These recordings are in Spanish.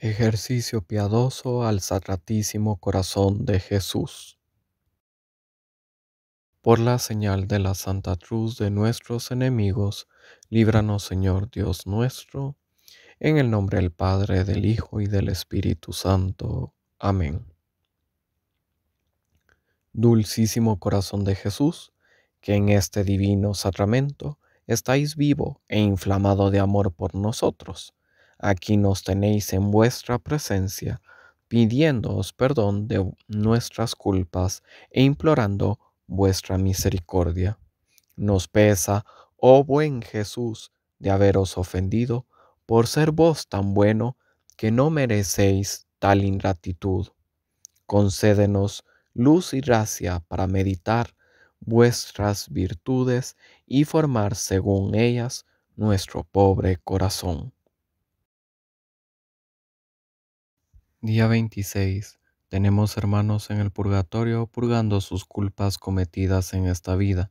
Ejercicio piadoso al Sacratísimo Corazón de Jesús. Por la señal de la Santa Cruz de nuestros enemigos, líbranos Señor Dios nuestro, en el nombre del Padre, del Hijo y del Espíritu Santo. Amén. Dulcísimo Corazón de Jesús, que en este divino sacramento estáis vivo e inflamado de amor por nosotros Aquí nos tenéis en vuestra presencia, pidiéndoos perdón de nuestras culpas e implorando vuestra misericordia. Nos pesa, oh buen Jesús, de haberos ofendido, por ser vos tan bueno que no merecéis tal ingratitud. Concédenos luz y gracia para meditar vuestras virtudes y formar según ellas nuestro pobre corazón Día 26. Tenemos hermanos en el purgatorio purgando sus culpas cometidas en esta vida.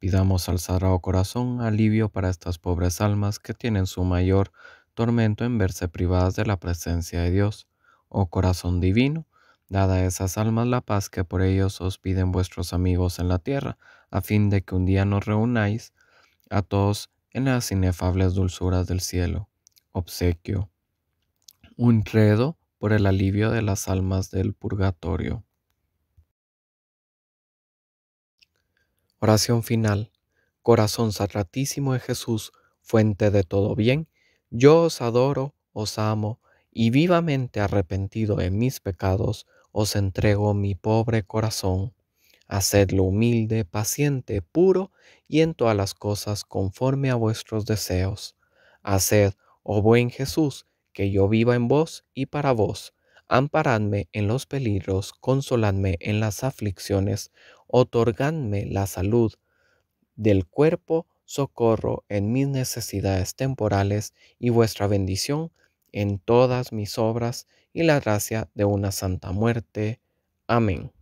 Pidamos al Sagrado Corazón alivio para estas pobres almas que tienen su mayor tormento en verse privadas de la presencia de Dios. Oh Corazón Divino, dad a esas almas la paz que por ellos os piden vuestros amigos en la tierra, a fin de que un día nos reunáis a todos en las inefables dulzuras del cielo. Obsequio. Un credo por el alivio de las almas del purgatorio. Oración final. Corazón sacratísimo de Jesús, fuente de todo bien, yo os adoro, os amo, y vivamente arrepentido de mis pecados, os entrego mi pobre corazón. Hacedlo humilde, paciente, puro, y en todas las cosas conforme a vuestros deseos. Haced, oh buen Jesús, que yo viva en vos y para vos. Amparadme en los peligros, consoladme en las aflicciones, otorgadme la salud del cuerpo, socorro en mis necesidades temporales y vuestra bendición en todas mis obras y la gracia de una santa muerte. Amén.